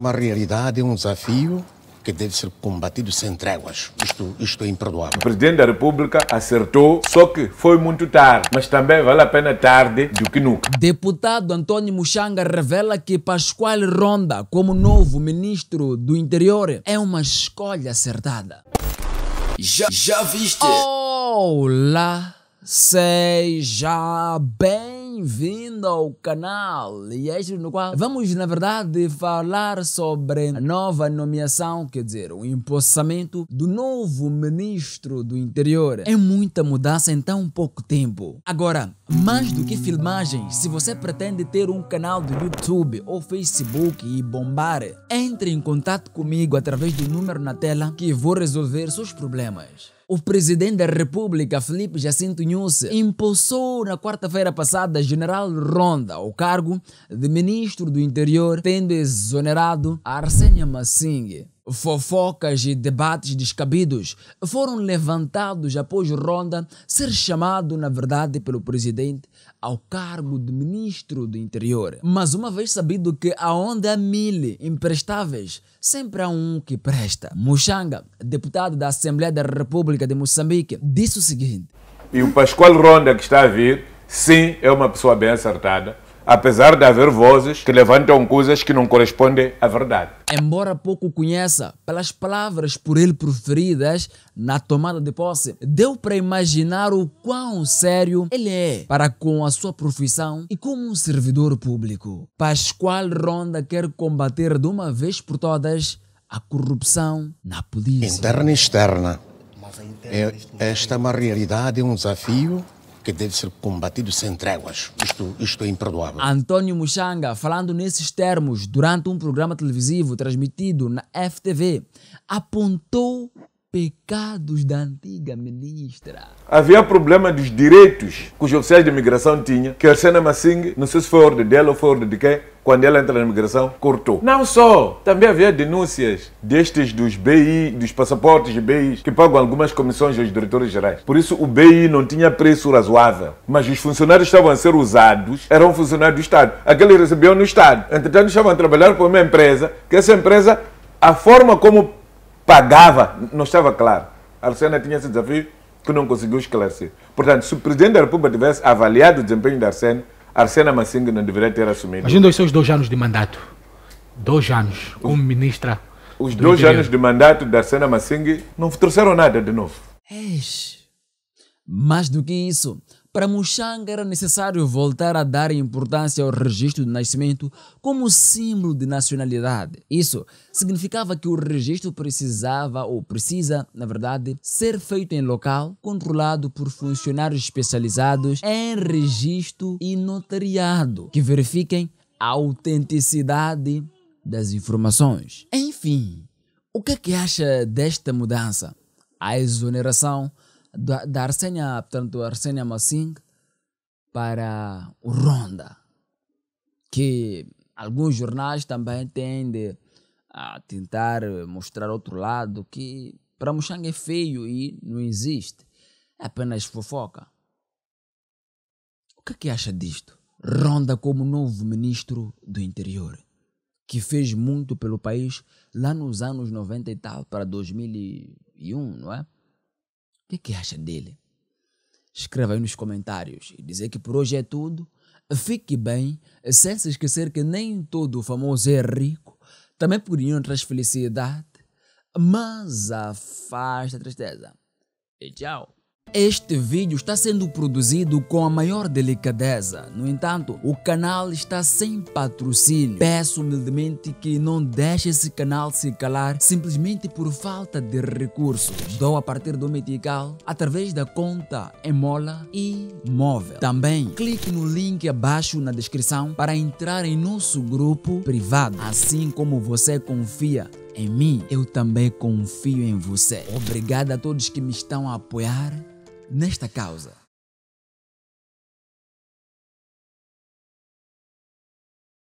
Uma realidade, um desafio que deve ser combatido sem tréguas. Isto, isto é imperdoável. O Presidente da República acertou, só que foi muito tarde. Mas também vale a pena tarde do que nunca. Deputado Antônio Muxanga revela que Pascoal Ronda, como novo ministro do Interior, é uma escolha acertada. Já, já viste? Olá, seja bem bem-vindo ao canal e este é no qual vamos, na verdade, falar sobre a nova nomeação, quer dizer, o empossamento do novo ministro do interior. É muita mudança em tão pouco tempo. Agora, mais do que filmagens, se você pretende ter um canal do YouTube ou Facebook e bombar, entre em contato comigo através do número na tela que vou resolver seus problemas. O presidente da República, Felipe Jacinto Nunes, impulsou na quarta-feira passada General Ronda ao cargo de ministro do Interior, tendo exonerado Arsênia Massingue. Fofocas e debates descabidos foram levantados após Ronda ser chamado, na verdade, pelo presidente ao cargo de ministro do interior. Mas uma vez sabido que a onda é mil imprestáveis, sempre há um que presta. Muxanga, deputado da Assembleia da República de Moçambique, disse o seguinte: E o Pascoal Ronda que está a vir, sim, é uma pessoa bem acertada apesar de haver vozes que levantam coisas que não correspondem à verdade. Embora pouco conheça, pelas palavras por ele proferidas na tomada de posse, deu para imaginar o quão sério ele é para com a sua profissão e como um servidor público. Pascoal Ronda quer combater de uma vez por todas a corrupção na polícia. Interna e externa. É esta é uma realidade, um desafio que deve ser combatido sem tréguas. Isto, isto é imperdoável. António Muxanga, falando nesses termos durante um programa televisivo transmitido na FTV, apontou pecados da antiga ministra. Havia problema dos direitos que os oficiais de imigração tinham, que Arsena Massing, não sei se foi ordem dela ou foi ordem de quem, quando ela entra na imigração, cortou. Não só, também havia denúncias destes dos BI, dos passaportes de BI que pagam algumas comissões aos diretores gerais. Por isso o BI não tinha preço razoável, mas os funcionários estavam a ser usados, eram funcionários do Estado. Aqueles recebiam no Estado. Entretanto, estavam a trabalhar para uma empresa, que essa empresa, a forma como pagava, não estava claro. A tinha esse desafio que não conseguiu esclarecer. Portanto, se o Presidente da República tivesse avaliado o desempenho da Arsena, Arsena Massinga não deveria ter assumido. Imagina os seus dois anos de mandato. Dois anos como ministra. Os do dois interior. anos de mandato da Arsena Massinga não trouxeram nada de novo. Eish. Mais do que isso, para Muxanga era necessário voltar a dar importância ao registro de nascimento como símbolo de nacionalidade. Isso significava que o registro precisava, ou precisa, na verdade, ser feito em local, controlado por funcionários especializados em registro e notariado, que verifiquem a autenticidade das informações. Enfim, o que é que acha desta mudança? A exoneração da, da Arsênia, portanto, Arsênia para o Ronda, que alguns jornais também tendem a ah, tentar mostrar outro lado que para Muxang é feio e não existe, é apenas fofoca. O que é que acha disto? Ronda como novo ministro do interior, que fez muito pelo país lá nos anos 90 e tal para 2001, não é? O que, acham que acha dele? Escreva aí nos comentários e dizer que por hoje é tudo. Fique bem, sem se esquecer que nem todo famoso é rico, também por nenhum traz felicidade, mas afasta a tristeza. E tchau! Este vídeo está sendo produzido com a maior delicadeza. No entanto, o canal está sem patrocínio. Peço humildemente que não deixe esse canal se calar simplesmente por falta de recursos. Dou a partir do Metical através da conta Emola e Móvel. Também clique no link abaixo na descrição para entrar em nosso grupo privado. Assim como você confia em mim, eu também confio em você. Obrigado a todos que me estão a apoiar nesta causa.